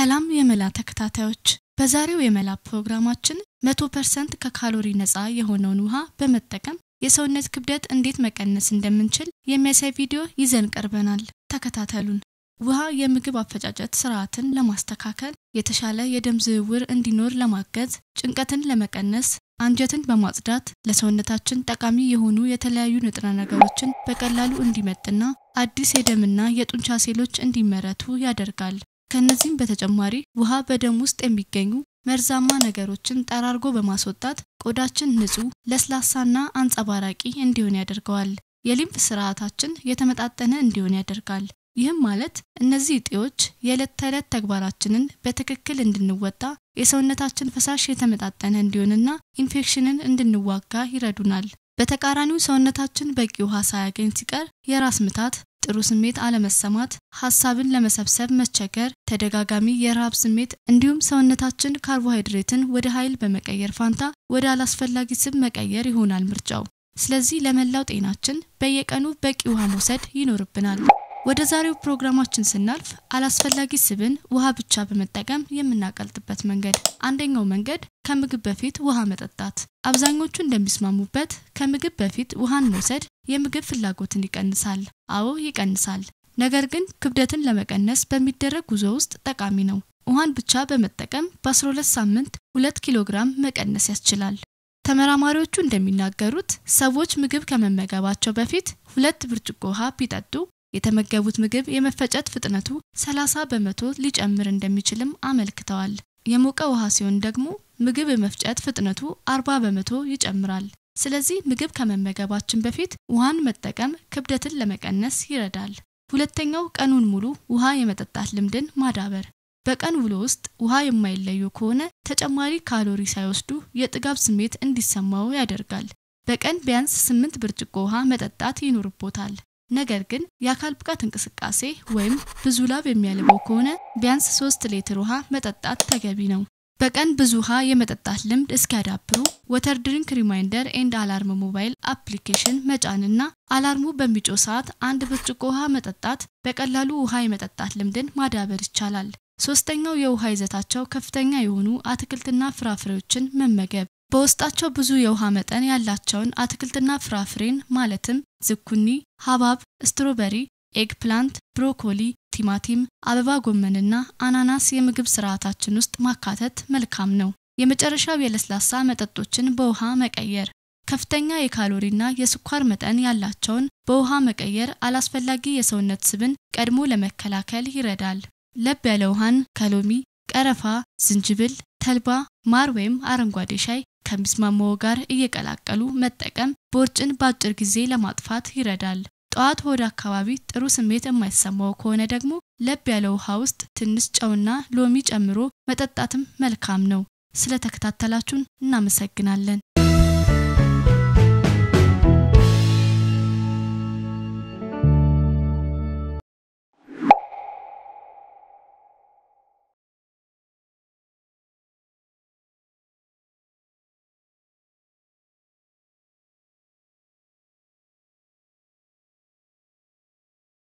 ሰላም የመላ ተከታታዮች በዛሬው የመላ ፕሮግራማችን መቶ ፐርሰንት ከካሎሪ ነፃ የሆነውን ውሃ በመጠቀም የሰውነት ክብደት እንዴት መቀነስ እንደምንችል የሚያሳይ ቪዲዮ ይዘን ቀርበናል። ተከታተሉን። ውሃ የምግብ አፈጫጨት ስርዓትን ለማስተካከል፣ የተሻለ የደም ዝውውር እንዲኖር ለማገዝ፣ ጭንቀትን ለመቀነስ፣ አንጀትን በማጽዳት ለሰውነታችን ጠቃሚ የሆኑ የተለያዩ ንጥረ ነገሮችን በቀላሉ እንዲመጥና አዲስ የደምና የጡንቻ ሴሎች እንዲመረቱ ያደርጋል። ከነዚህም በተጨማሪ ውሃ በደም ውስጥ የሚገኙ መርዛማ ነገሮችን ጠራርጎ በማስወጣት ቆዳችን ንጹህ፣ ለስላሳና አንጸባራቂ እንዲሆን ያደርገዋል። የሊምፍ ስርዓታችን የተመጣጠነ እንዲሆን ያደርጋል። ይህም ማለት እነዚህ እጤዎች የዕለት ተዕለት ተግባራችንን በትክክል እንድንወጣ የሰውነታችን ፈሳሽ የተመጣጠነ እንዲሆንና ኢንፌክሽንን እንድንዋጋ ይረዱናል። በተቃራኒው ሰውነታችን በቂ ውሃ ሳያገኝ ሲቀር የራስ ምታት፣ ጥሩ ስሜት አለመሰማት፣ ሀሳብን ለመሰብሰብ መቸገር፣ ተደጋጋሚ የረሃብ ስሜት እንዲሁም ሰውነታችን ካርቦሃይድሬትን ወደ ኃይል በመቀየር ፋንታ ወደ አላስፈላጊ ስብ መቀየር ይሆናል ምርጫው። ስለዚህ ለመላው ጤናችን በየቀኑ በቂ ውሃ መውሰድ ይኖርብናል። ወደ ዛሬው ፕሮግራማችን ስናልፍ አላስፈላጊ ስብን ውሃ ብቻ በመጠቀም የምናቀልጥበት መንገድ። አንደኛው መንገድ ከምግብ በፊት ውሃ መጠጣት። አብዛኞቹ እንደሚስማሙበት ከምግብ በፊት ውሃን መውሰድ የምግብ ፍላጎትን ይቀንሳል። አዎ ይቀንሳል። ነገር ግን ክብደትን ለመቀነስ በሚደረግ ጉዞ ውስጥ ጠቃሚ ነው። ውሃን ብቻ በመጠቀም በ12 ሳምንት 2 ኪሎ ግራም መቀነስ ያስችላል። ተመራማሪዎቹ እንደሚናገሩት ሰዎች ምግብ ከመመገባቸው በፊት ሁለት ብርጭቆ ውሃ ቢጠጡ የተመገቡት ምግብ የመፈጨት ፍጥነቱ 30 በመቶ ሊጨምር እንደሚችልም አመልክተዋል። የሞቀ ውሃ ሲሆን ደግሞ ምግብ የመፍጨት ፍጥነቱ 40 በመቶ ይጨምራል። ስለዚህ ምግብ ከመመገባችን በፊት ውሃን መጠቀም ክብደትን ለመቀነስ ይረዳል። ሁለተኛው ቀኑን ሙሉ ውሃ የመጠጣት ልምድን ማዳበር። በቀን ውሎ ውስጥ ውሃ የማይለዩ ከሆነ ተጨማሪ ካሎሪ ሳይወስዱ የጥጋብ ስሜት እንዲሰማው ያደርጋል። በቀን ቢያንስ ስምንት ብርጭቆ ውሃ መጠጣት ይኖርቦታል። ነገር ግን የአካል ብቃት እንቅስቃሴ ወይም ብዙ ላብ የሚያልበው ከሆነ ቢያንስ 3 ሌትር ውሃ መጠጣት ተገቢ ነው። በቀን ብዙ ውሃ የመጠጣት ልምድ እስኪያዳብሩ ወተር ድሪንክ ሪማይንደር ኤንድ አላርም ሞባይል አፕሊኬሽን መጫንና አላርሙ በሚጮ ሰዓት አንድ ብርጭቆ ውሃ መጠጣት በቀላሉ ውሃ የመጠጣት ልምድን ማዳበር ይቻላል። ሶስተኛው የውሃ ይዘታቸው ከፍተኛ የሆኑ አትክልትና ፍራፍሬዎችን መመገብ በውስጣቸው ብዙ የውሃ መጠን ያላቸውን አትክልትና ፍራፍሬን ማለትም ዝኩኒ፣ ሀባብ፣ ስትሮበሪ፣ ኤግ ፕላንት፣ ብሮኮሊ፣ ቲማቲም፣ አበባ ጎመንና አናናስ የምግብ ስርዓታችን ውስጥ ማካተት መልካም ነው። የመጨረሻው የለስላሳ መጠጦችን በውሃ መቀየር ከፍተኛ የካሎሪና የስኳር መጠን ያላቸውን በውሃ መቀየር አላስፈላጊ የሰውነት ስብን ቀድሞ ለመከላከል ይረዳል። ለብ ያለ ውሃን ከሎሚ፣ ቀረፋ፣ ዝንጅብል፣ ተልባ፣ ማር ወይም አረንጓዴ ሻይ ከሚስማማው ጋር እየቀላቀሉ መጠቀም ቦርጭን በአጭር ጊዜ ለማጥፋት ይረዳል። ጠዋት ሆድ አካባቢ ጥሩ ስሜት የማይሰማው ከሆነ ደግሞ ለብ ያለ ውሃ ውስጥ ትንሽ ጨውና ሎሚ ጨምሮ መጠጣትም መልካም ነው። ስለተከታተላችሁን እናመሰግናለን።